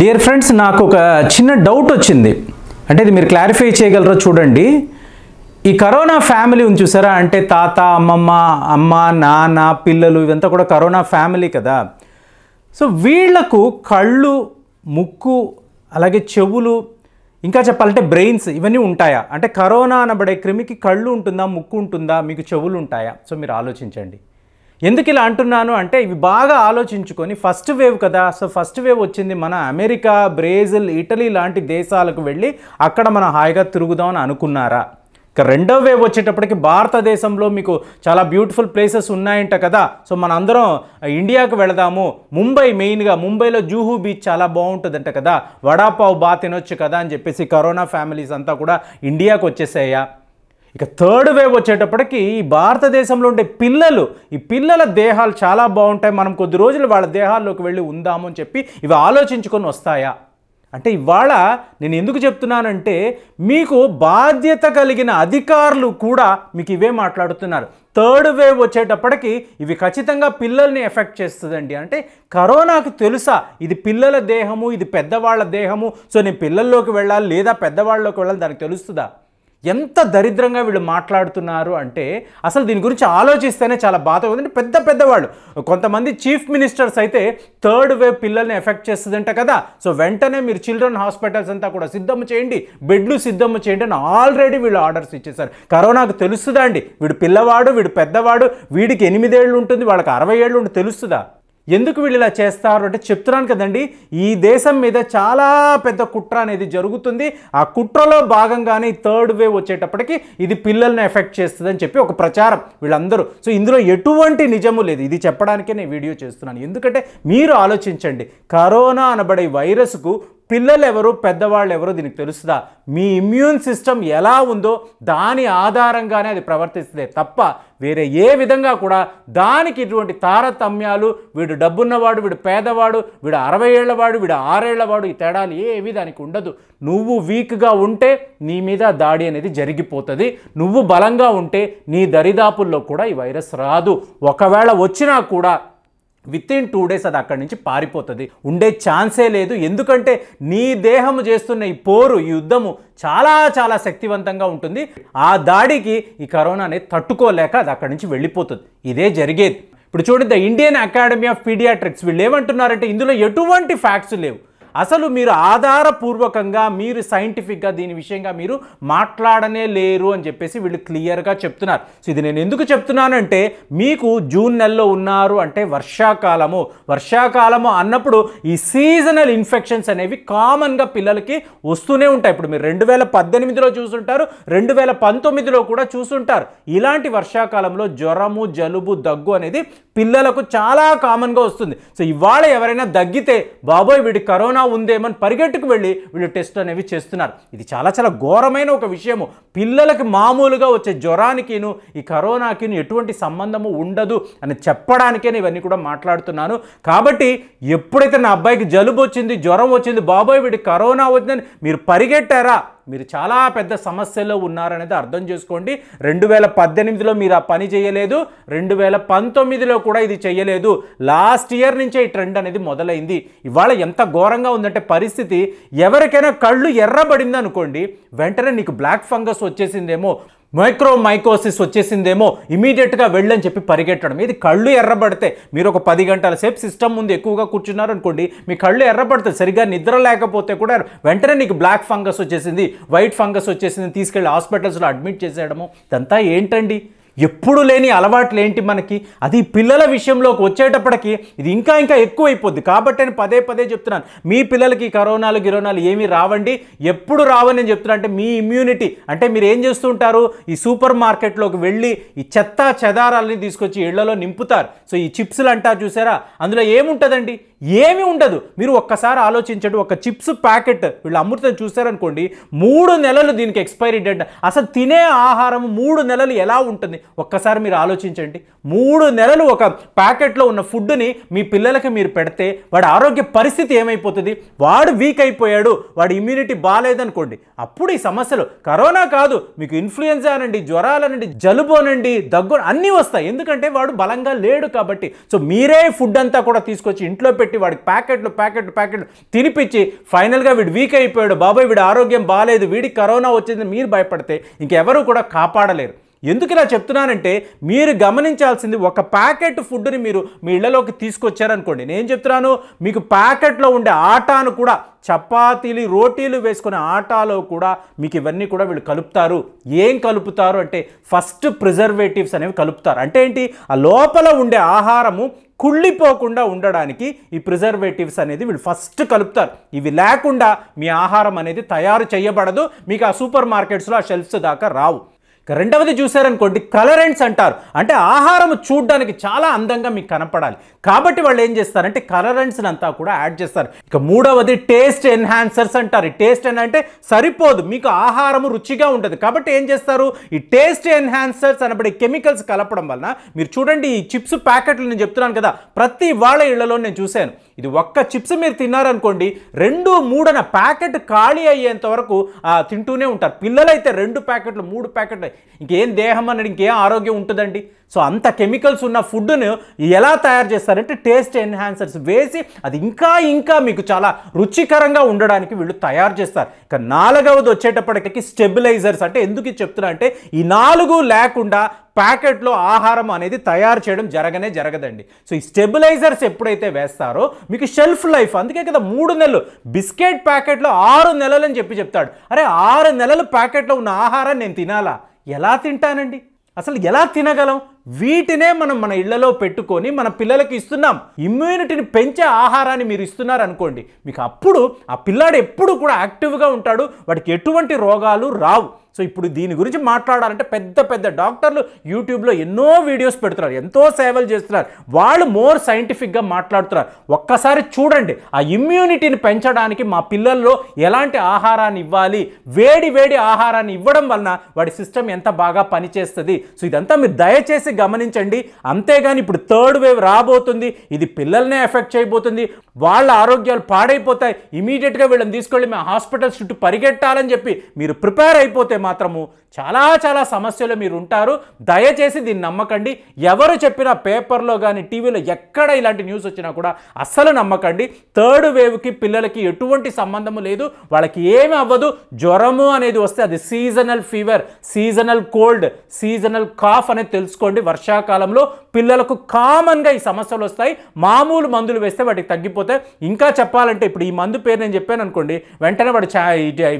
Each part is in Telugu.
డియర్ ఫ్రెండ్స్ నాకు ఒక చిన్న డౌట్ వచ్చింది అంటే ఇది మీరు క్లారిఫై చేయగలరో చూడండి ఈ కరోనా ఫ్యామిలీ ఉంది చూసారా అంటే తాత అమ్మమ్మ అమ్మ నాన్న పిల్లలు ఇవంతా కూడా కరోనా ఫ్యామిలీ కదా సో వీళ్లకు కళ్ళు ముక్కు అలాగే చెవులు ఇంకా చెప్పాలంటే బ్రెయిన్స్ ఇవన్నీ ఉంటాయా అంటే కరోనా అనబడే క్రిమికి కళ్ళు ఉంటుందా ముక్కు ఉంటుందా మీకు చెవులు ఉంటాయా సో మీరు ఆలోచించండి ఎందుకు ఇలా అంటున్నాను అంటే ఇవి బాగా ఆలోచించుకొని ఫస్ట్ వేవ్ కదా సో ఫస్ట్ వేవ్ వచ్చింది మన అమెరికా బ్రెజిల్ ఇటలీ లాంటి దేశాలకు వెళ్ళి అక్కడ మనం హాయిగా తిరుగుదామని అనుకున్నారా ఇక రెండో వేవ్ వచ్చేటప్పటికి భారతదేశంలో మీకు చాలా బ్యూటిఫుల్ ప్లేసెస్ ఉన్నాయంట కదా సో మన అందరం ఇండియాకు వెళదాము ముంబై మెయిన్గా ముంబైలో జూహూ బీచ్ చాలా బాగుంటుందంట కదా వడాపావ్ బా తినొచ్చు కదా అని చెప్పేసి కరోనా ఫ్యామిలీస్ అంతా కూడా ఇండియాకు వచ్చేసాయా ఇక థర్డ్ వేవ్ వచ్చేటప్పటికి ఈ భారతదేశంలో ఉండే పిల్లలు ఈ పిల్లల దేహాలు చాలా బాగుంటాయి మనం కొద్ది రోజులు వాళ్ళ దేహాల్లోకి వెళ్ళి ఉందాము అని చెప్పి ఇవి ఆలోచించుకొని వస్తాయా అంటే ఇవాళ నేను ఎందుకు చెప్తున్నానంటే మీకు బాధ్యత కలిగిన అధికారులు కూడా మీకు ఇవే మాట్లాడుతున్నారు థర్డ్ వేవ్ వచ్చేటప్పటికి ఇవి ఖచ్చితంగా పిల్లల్ని ఎఫెక్ట్ చేస్తుందండి అంటే కరోనాకు తెలుసా ఇది పిల్లల దేహము ఇది పెద్దవాళ్ళ దేహము సో నేను పిల్లల్లోకి వెళ్ళాలి లేదా పెద్దవాళ్ళలోకి వెళ్ళాలి దానికి తెలుస్తుందా ఎంత దరిద్రంగా వీళ్ళు మాట్లాడుతున్నారు అంటే అసలు దీని గురించి ఆలోచిస్తేనే చాలా బాధ ఉంది పెద్ద పెద్దవాళ్ళు కొంతమంది చీఫ్ మినిస్టర్స్ అయితే థర్డ్ వేవ్ పిల్లల్ని ఎఫెక్ట్ చేస్తుందంట కదా సో వెంటనే మీరు చిల్డ్రన్ హాస్పిటల్స్ అంతా కూడా సిద్ధం చేయండి బెడ్లు సిద్ధం చేయండి అని ఆల్రెడీ వీళ్ళు ఆర్డర్స్ ఇచ్చేశారు కరోనాకు తెలుస్తుందా అండి వీడు పిల్లవాడు వీడు పెద్దవాడు వీడికి ఎనిమిదేళ్ళు ఉంటుంది వాళ్ళకి అరవై ఏళ్ళు ఉంటుంది తెలుస్తుందా ఎందుకు వీళ్ళు ఇలా చేస్తారు అంటే చెప్తున్నాను కదండి ఈ దేశం మీద చాలా పెద్ద కుట్ర అనేది జరుగుతుంది ఆ కుట్రలో భాగంగానే థర్డ్ వేవ్ వచ్చేటప్పటికి ఇది పిల్లల్ని ఎఫెక్ట్ చేస్తుందని చెప్పి ఒక ప్రచారం వీళ్ళందరూ సో ఇందులో ఎటువంటి నిజము లేదు ఇది చెప్పడానికే నేను వీడియో చేస్తున్నాను ఎందుకంటే మీరు ఆలోచించండి కరోనా అనబడే వైరస్కు పిల్లలు ఎవరు పెద్దవాళ్ళు ఎవరు దీనికి తెలుస్తుందా మీ ఇమ్యూన్ సిస్టమ్ ఎలా ఉందో దాని ఆధారంగానే అది ప్రవర్తిస్తుంది తప్ప వేరే ఏ విధంగా కూడా దానికి ఇటువంటి తారతమ్యాలు వీడు డబ్బున్నవాడు వీడు పేదవాడు వీడు అరవై ఏళ్లవాడు వీడు ఆరేళ్లవాడు ఈ తేడాలు ఏవి దానికి ఉండదు నువ్వు వీక్గా ఉంటే నీ మీద దాడి అనేది జరిగిపోతుంది నువ్వు బలంగా ఉంటే నీ దరిదాపుల్లో కూడా ఈ వైరస్ రాదు ఒకవేళ వచ్చినా కూడా విత్ ఇన్ టూ డేస్ అది అక్కడి నుంచి పారిపోతుంది ఉండే ఛాన్సే లేదు ఎందుకంటే నీ దేహము చేస్తున్న ఈ పోరు ఈ యుద్ధము చాలా చాలా శక్తివంతంగా ఉంటుంది ఆ దాడికి ఈ కరోనా అనేది తట్టుకోలేక అది అక్కడి నుంచి వెళ్ళిపోతుంది ఇదే జరిగేది ఇప్పుడు చూడండి the Indian academy of paediatrics వీళ్ళు ఏమంటున్నారంటే ఇందులో ఎటువంటి ఫ్యాక్ట్స్ లేవు అసలు మీరు ఆధారపూర్వకంగా మీరు సైంటిఫిక్గా దీని విషయంగా మీరు మాట్లాడనే లేరు అని చెప్పేసి వీళ్ళు క్లియర్గా చెప్తున్నారు సో ఇది నేను ఎందుకు చెప్తున్నానంటే మీకు జూన్ నెలలో ఉన్నారు అంటే వర్షాకాలము వర్షాకాలము అన్నప్పుడు ఈ సీజనల్ ఇన్ఫెక్షన్స్ అనేవి కామన్గా పిల్లలకి వస్తూనే ఉంటాయి ఇప్పుడు మీరు రెండు వేల పద్దెనిమిదిలో చూసుంటారు రెండు వేల పంతొమ్మిదిలో కూడా చూసుంటారు ఇలాంటి వర్షాకాలంలో జ్వరము జలుబు దగ్గు అనేది పిల్లలకు చాలా కామన్గా వస్తుంది సో ఇవాళ ఎవరైనా దగ్గితే బాబోయ్ వీడి కరోనా ఉందేమని పరిగెట్టుకు వెళ్ళి వీళ్ళు టెస్ట్ అనేవి చేస్తున్నారు ఇది చాలా చాలా ఘోరమైన ఒక విషయము పిల్లలకి మామూలుగా వచ్చే జ్వరానికిను ఈ కరోనాకిను ఎటువంటి సంబంధము ఉండదు అని చెప్పడానికే నేను ఇవన్నీ కూడా మాట్లాడుతున్నాను కాబట్టి ఎప్పుడైతే నా అబ్బాయికి జలుబు వచ్చింది జ్వరం వచ్చింది బాబోయ్ వీడి కరోనా వచ్చిందని మీరు పరిగెట్టారా మీరు చాలా పెద్ద సమస్యలో ఉన్నారనేది అర్థం చేసుకోండి రెండు వేల పద్దెనిమిదిలో మీరు ఆ పని చేయలేదు రెండు వేల పంతొమ్మిదిలో కూడా ఇది చేయలేదు లాస్ట్ ఇయర్ నుంచే ఈ ట్రెండ్ అనేది మొదలైంది ఇవాళ ఎంత ఘోరంగా ఉందంటే పరిస్థితి ఎవరికైనా కళ్ళు ఎర్రబడింది అనుకోండి వెంటనే నీకు బ్లాక్ ఫంగస్ వచ్చేసిందేమో మైక్రోమైకోసిస్ వచ్చేసిందేమో ఇమీడియట్గా వెళ్ళని చెప్పి పరిగెట్టడం ఇది కళ్ళు ఎర్రబడితే మీరు ఒక పది గంటల సేపు సిస్టమ్ ముందు ఎక్కువగా కూర్చున్నారు అనుకోండి మీ కళ్ళు ఎర్రబడితే సరిగ్గా నిద్ర లేకపోతే కూడా వెంటనే నీకు బ్లాక్ ఫంగస్ వచ్చేసింది వైట్ ఫంగస్ వచ్చేసింది తీసుకెళ్ళి హాస్పిటల్స్లో అడ్మిట్ చేసేయడము ఇదంతా ఏంటండి ఎప్పుడు లేని అలవాట్లు ఏంటి మనకి అది పిల్లల విషయంలోకి వచ్చేటప్పటికి ఇది ఇంకా ఇంకా ఎక్కువైపోద్ది కాబట్టి నేను పదే పదే చెప్తున్నాను మీ పిల్లలకి కరోనాలు గిరోనాలు ఏమీ రావండి ఎప్పుడు రావని నేను చెప్తున్నా అంటే మీ ఇమ్యూనిటీ అంటే మీరు ఏం చేస్తుంటారు ఈ సూపర్ మార్కెట్లోకి వెళ్ళి ఈ చెత్త చెదారాలని తీసుకొచ్చి ఇళ్లలో నింపుతారు సో ఈ చిప్స్లు అంటారు చూసారా అందులో ఏముంటుందండి ఏమి ఉండదు మీరు ఒక్కసారి ఆలోచించండి ఒక చిప్స్ ప్యాకెట్ వీళ్ళు అమృతం చూసారనుకోండి మూడు నెలలు దీనికి ఎక్స్పైరీ డేట్ అసలు తినే ఆహారం మూడు నెలలు ఎలా ఉంటుంది ఒక్కసారి మీరు ఆలోచించండి మూడు నెలలు ఒక ప్యాకెట్లో ఉన్న ఫుడ్ని మీ పిల్లలకి మీరు పెడితే వాడి ఆరోగ్య పరిస్థితి ఏమైపోతుంది వాడు వీక్ అయిపోయాడు వాడి ఇమ్యూనిటీ బాగాలేదనుకోండి అప్పుడు ఈ సమస్యలు కరోనా కాదు మీకు ఇన్ఫ్లుయెన్జా అనండి జ్వరాలనండి అనండి దగ్గు అన్నీ వస్తాయి ఎందుకంటే వాడు బలంగా లేడు కాబట్టి సో మీరే ఫుడ్ అంతా కూడా తీసుకొచ్చి ఇంట్లో పెట్టి వాడికి ప్యాకెట్లు ప్యాకెట్లు ప్యాకెట్లు తినిపించి ఫైనల్గా వీడు వీక్ అయిపోయాడు బాబాయ్ వీడి ఆరోగ్యం బాగాలేదు వీడికి కరోనా వచ్చింది మీరు భయపడితే ఇంకెవరూ కూడా కాపాడలేరు ఎందుకు ఇలా చెప్తున్నానంటే మీరు గమనించాల్సింది ఒక ప్యాకెట్ ఫుడ్ని మీరు మీ ఇళ్లలోకి తీసుకొచ్చారనుకోండి నేను చెప్తున్నాను మీకు ప్యాకెట్లో ఉండే ఆటాను కూడా చపాతీలు రోటీలు వేసుకునే ఆటాలో కూడా మీకు ఇవన్నీ కూడా వీళ్ళు కలుపుతారు ఏం కలుపుతారు అంటే ఫస్ట్ ప్రిజర్వేటివ్స్ అనేవి కలుపుతారు అంటే ఏంటి ఆ లోపల ఉండే ఆహారము కుళ్ళిపోకుండా ఉండడానికి ఈ ప్రిజర్వేటివ్స్ అనేది వీళ్ళు ఫస్ట్ కలుపుతారు ఇవి లేకుండా మీ ఆహారం అనేది తయారు చేయబడదు మీకు ఆ సూపర్ మార్కెట్స్లో ఆ షెల్ఫ్స్ దాకా రావు రెండవది చూశారనుకోండి కలరెంట్స్ అంటారు అంటే ఆహారం చూడడానికి చాలా అందంగా మీకు కనపడాలి కాబట్టి వాళ్ళు ఏం చేస్తారంటే కలరెన్స్ అంతా కూడా యాడ్ చేస్తారు ఇక మూడవది టేస్ట్ ఎన్హాన్సర్స్ అంటారు ఈ టేస్ట్ అంటే సరిపోదు మీకు ఆహారం రుచిగా ఉంటుంది కాబట్టి ఏం చేస్తారు ఈ టేస్ట్ ఎన్హాన్సర్స్ అనబడే కెమికల్స్ కలపడం వలన మీరు చూడండి ఈ చిప్స్ ప్యాకెట్లు నేను చెప్తున్నాను కదా ప్రతి వాళ్ళ ఇళ్లలో నేను చూశాను ఇది ఒక్క చిప్స్ మీరు తిన్నారనుకోండి రెండు మూడన ప్యాకెట్ ఖాళీ అయ్యేంత వరకు తింటూనే ఉంటారు పిల్లలైతే రెండు ప్యాకెట్లు మూడు ప్యాకెట్లు ఇంకేం దేహం అన్నది ఇంకేం ఆరోగ్యం ఉంటుందండి సో అంత కెమికల్స్ ఉన్న ఫుడ్ను ఎలా తయారు చేస్తారంటే టేస్ట్ ఎన్హాన్సర్స్ వేసి అది ఇంకా ఇంకా మీకు చాలా రుచికరంగా ఉండడానికి వీళ్ళు తయారు చేస్తారు ఇక నాలుగవది వచ్చేటప్పటికి స్టెబిలైజర్స్ అంటే ఎందుకు చెప్తున్నా అంటే ఈ నాలుగు లేకుండా ప్యాకెట్లో ఆహారం అనేది తయారు చేయడం జరగనే జరగదండి సో ఈ స్టెబిలైజర్స్ ఎప్పుడైతే వేస్తారో మీకు షెల్ఫ్ లైఫ్ అందుకే కదా మూడు నెలలు బిస్కెట్ ప్యాకెట్లో ఆరు నెలలు అని చెప్పి చెప్తాడు అరే ఆరు నెలలు ప్యాకెట్లో ఉన్న ఆహారాన్ని నేను తినాలా ఎలా తింటానండి అసలు ఎలా తినగలం వీటినే మనం మన ఇళ్లలో పెట్టుకొని మన పిల్లలకి ఇస్తున్నాం ఇమ్యూనిటీని పెంచే ఆహారాన్ని మీరు ఇస్తున్నారనుకోండి మీకు అప్పుడు ఆ పిల్లాడు ఎప్పుడు కూడా యాక్టివ్గా ఉంటాడు వాడికి ఎటువంటి రోగాలు రావు సో ఇప్పుడు దీని గురించి మాట్లాడాలంటే పెద్ద పెద్ద డాక్టర్లు యూట్యూబ్లో ఎన్నో వీడియోస్ పెడుతున్నారు ఎంతో సేవలు చేస్తున్నారు వాళ్ళు మోర్ సైంటిఫిక్గా మాట్లాడుతున్నారు ఒక్కసారి చూడండి ఆ ఇమ్యూనిటీని పెంచడానికి మా పిల్లల్లో ఎలాంటి ఆహారాన్ని ఇవ్వాలి వేడి వేడి ఆహారాన్ని ఇవ్వడం వలన వాడి సిస్టమ్ ఎంత బాగా పనిచేస్తుంది సో ఇదంతా మీరు దయచేసి గమనించండి అంతేగాని ఇప్పుడు థర్డ్ వేవ్ రాబోతుంది ఇది పిల్లల్నే ఎఫెక్ట్ చేయబోతుంది వాళ్ళ ఆరోగ్యాలు పాడైపోతాయి ఇమీడియట్గా వీళ్ళని తీసుకెళ్ళి మేము హాస్పిటల్స్ చుట్టూ పరిగెట్టాలని చెప్పి మీరు ప్రిపేర్ అయిపోతే మాత్రము చాలా చాలా సమస్యలు మీరు ఉంటారు దయచేసి దీన్ని నమ్మకండి ఎవరు చెప్పిన పేపర్లో కానీ టీవీలో ఎక్కడ ఇలాంటి న్యూస్ వచ్చినా కూడా అస్సలు నమ్మకండి థర్డ్ వేవ్కి పిల్లలకి ఎటువంటి సంబంధము లేదు వాళ్ళకి ఏమి అవ్వదు జ్వరము అనేది వస్తే అది seasonal fever seasonal cold seasonal cough అనేది తెలుసుకోండి వర్షాకాలంలో పిల్లలకు కామన్గా ఈ సమస్యలు వస్తాయి మామూలు మందులు వేస్తే వాటికి తగ్గిపోతే ఇంకా చెప్పాలంటే ఇప్పుడు ఈ మందు పేరు నేను చెప్పాను అనుకోండి వెంటనే వాడు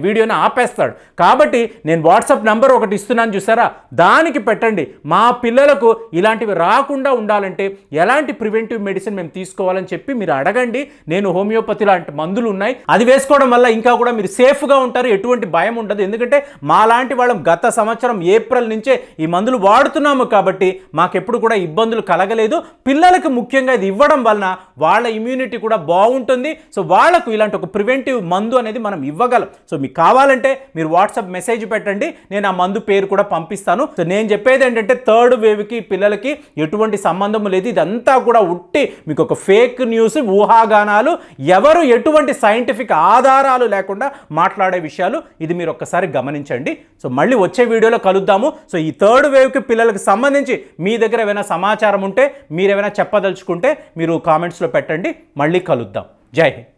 వీడియోని ఆపేస్తాడు కాబట్టి నేను నేను వాట్సాప్ నంబర్ ఒకటి ఇస్తున్నాను చూసారా దానికి పెట్టండి మా పిల్లలకు ఇలాంటివి రాకుండా ఉండాలంటే ఎలాంటి ప్రివెంటివ్ మెడిసిన్ మేము తీసుకోవాలని చెప్పి మీరు అడగండి నేను హోమియోపతి లాంటి మందులు ఉన్నాయి అది వేసుకోవడం వల్ల ఇంకా కూడా మీరు సేఫ్గా ఉంటారు ఎటువంటి భయం ఉండదు ఎందుకంటే మాలాంటి వాళ్ళం గత సంవత్సరం ఏప్రిల్ నుంచే ఈ మందులు వాడుతున్నాము కాబట్టి మాకెప్పుడు కూడా ఇబ్బందులు కలగలేదు పిల్లలకు ముఖ్యంగా ఇది ఇవ్వడం వలన వాళ్ళ ఇమ్యూనిటీ కూడా బాగుంటుంది సో వాళ్లకు ఇలాంటి ఒక ప్రివెంటివ్ మందు అనేది మనం ఇవ్వగలం సో మీకు కావాలంటే మీరు వాట్సాప్ మెసేజ్ పెట్టండి పెట్టండి నేను ఆ మందు పేరు కూడా పంపిస్తాను సో నేను చెప్పేది ఏంటంటే థర్డ్ వేవ్కి పిల్లలకి ఎటువంటి సంబంధం లేదు ఇదంతా కూడా ఉట్టి మీకు ఒక ఫేక్ న్యూస్ ఊహాగానాలు ఎవరు ఎటువంటి సైంటిఫిక్ ఆధారాలు లేకుండా మాట్లాడే విషయాలు ఇది మీరు ఒక్కసారి గమనించండి సో మళ్ళీ వచ్చే వీడియోలో కలుద్దాము సో ఈ థర్డ్ వేవ్కి పిల్లలకు సంబంధించి మీ దగ్గర ఏమైనా సమాచారం ఉంటే మీరేమైనా చెప్పదలుచుకుంటే మీరు కామెంట్స్లో పెట్టండి మళ్ళీ కలుద్దాం జై హింద్